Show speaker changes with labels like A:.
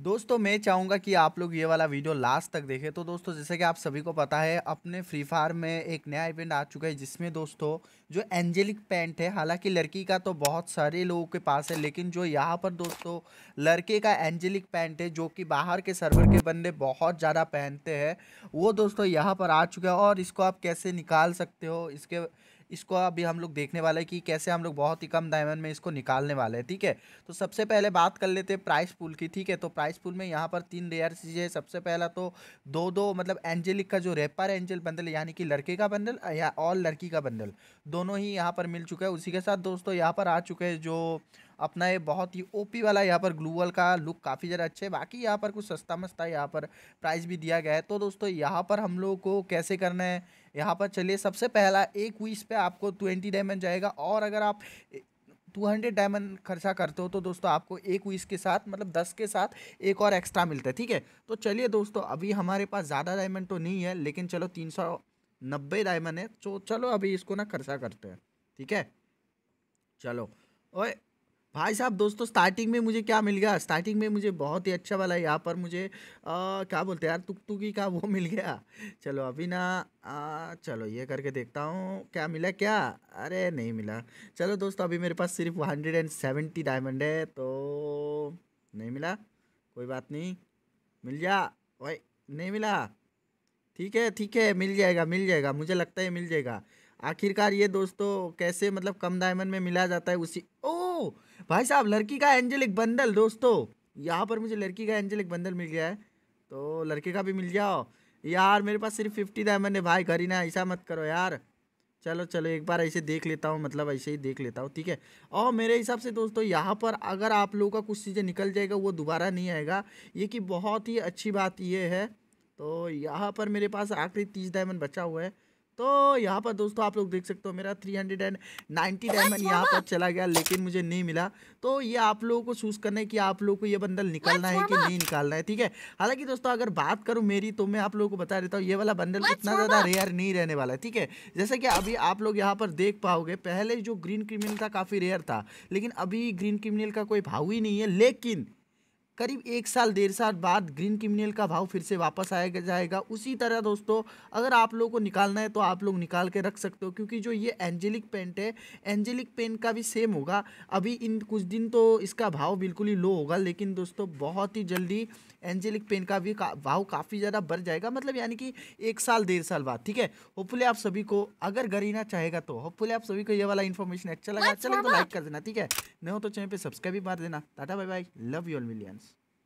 A: दोस्तों मैं चाहूँगा कि आप लोग ये वाला वीडियो लास्ट तक देखें तो दोस्तों जैसे कि आप सभी को पता है अपने फ्री फायर में एक नया इवेंट आ चुका है जिसमें दोस्तों जो एंजेलिक पेंट है हालांकि लड़की का तो बहुत सारे लोगों के पास है लेकिन जो यहाँ पर दोस्तों लड़के का एंजेलिक पेंट है जो कि बाहर के सर्वर के बंदे बहुत ज़्यादा पहनते हैं वो दोस्तों यहाँ पर आ चुका है और इसको आप कैसे निकाल सकते हो इसके इसको अभी हम लोग देखने वाले हैं कि कैसे हम लोग बहुत ही कम डायमंड में इसको निकालने वाले हैं ठीक है तो सबसे पहले बात कर लेते हैं प्राइस पूल की ठीक है तो प्राइस पूल में यहाँ पर तीन रेयर चीज़ें सबसे पहला तो दो दो मतलब एंजेलिक का जो रेपर एंजल बंडल यानी कि लड़के का बंडल या और लड़की का बंडल दोनों ही यहाँ पर मिल चुका है उसी के साथ दोस्तों यहाँ पर आ चुके हैं जो अपना ये बहुत ही ओपी वाला यहाँ पर ग्लूवल का लुक काफ़ी ज़्यादा अच्छा है बाकी यहाँ पर कुछ सस्ता मस्ता यहाँ पर प्राइस भी दिया गया है तो दोस्तों यहाँ पर हम लोग को कैसे करना है यहाँ पर चलिए सबसे पहला एक वीस पे आपको ट्वेंटी डायमंड जाएगा और अगर आप टू हंड्रेड डायमंड खर्चा करते हो तो दोस्तों आपको एक वीस के साथ मतलब दस के साथ एक और एक्स्ट्रा मिलता है ठीक है तो चलिए दोस्तों अभी हमारे पास ज़्यादा डायमंड तो नहीं है लेकिन चलो तीन सौ नब्बे डायमंड है तो चलो अभी इसको ना खर्चा करते हैं ठीक है चलो ओए भाई साहब दोस्तों स्टार्टिंग में मुझे क्या मिल गया स्टार्टिंग में मुझे बहुत ही अच्छा वाला यहाँ पर मुझे आ, क्या बोलते हैं यार तुक तुकी का वो मिल गया चलो अभी ना आ, चलो ये करके देखता हूँ क्या मिला क्या अरे नहीं मिला चलो दोस्तों अभी मेरे पास सिर्फ हंड्रेड एंड सेवेंटी डायमंड है तो नहीं मिला कोई बात नहीं मिल जा वही नहीं मिला ठीक है ठीक है मिल जाएगा मिल जाएगा मुझे लगता है मिल जाएगा आखिरकार ये दोस्तों कैसे मतलब कम डायमंड में मिला जाता है उसी ओ भाई साहब लड़की का एंजेलिक बंदल दोस्तों यहाँ पर मुझे लड़की का एंजेलिक बंदल मिल गया है तो लड़के का भी मिल जाओ यार मेरे पास सिर्फ फिफ्टी डायमंड है भाई घर ना ऐसा मत करो यार चलो चलो एक बार ऐसे देख लेता हूँ मतलब ऐसे ही देख लेता हूँ ठीक है और मेरे हिसाब से दोस्तों यहाँ पर अगर आप लोगों का कुछ चीज़ें निकल जाएगा वो दोबारा नहीं आएगा ये कि बहुत ही अच्छी बात ये है तो यहाँ पर मेरे पास आखिरी तीस डायमंड बचा हुआ है तो यहाँ पर दोस्तों आप लोग देख सकते हो मेरा 390 डायमंड तो यहाँ पर चला गया लेकिन मुझे नहीं मिला तो ये आप लोगों को चूज करना है कि आप लोगों को ये बंडल निकालना है कि नहीं निकालना है ठीक है हालांकि दोस्तों अगर बात करूँ मेरी तो मैं आप लोगों को बता देता हूँ ये वाला बंडल इतना ज़्यादा रेयर नहीं रहने वाला है ठीक है जैसे कि अभी आप लोग यहाँ पर देख पाओगे पहले जो ग्रीन क्रिमिनल था काफ़ी रेयर था लेकिन अभी ग्रीन क्रिमिनल का कोई भाव ही नहीं है लेकिन करीब एक साल डेढ़ साल बाद ग्रीन क्रिमिनल का भाव फिर से वापस आया जाएगा उसी तरह दोस्तों अगर आप लोगों को निकालना है तो आप लोग निकाल के रख सकते हो क्योंकि जो ये एंजेलिक पेंट है एंजेलिक पेंट का भी सेम होगा अभी इन कुछ दिन तो इसका भाव बिल्कुल ही लो होगा लेकिन दोस्तों बहुत ही जल्दी एंजेलिक पेन का भी का, भाव काफ़ी ज़्यादा बढ़ जाएगा मतलब यानी कि एक साल डेढ़ साल बाद ठीक है होपफुली आप सभी को अगर गरीना चाहेगा तो होपफुली आप सभी को ये वाला इन्फॉर्मेशन अच्छा लगा अच्छा, अच्छा लगे तो लाइक कर देना ठीक है नहीं हो तो चैनल पर सब्सक्राइब भी मार देना टाटा bye bye love you all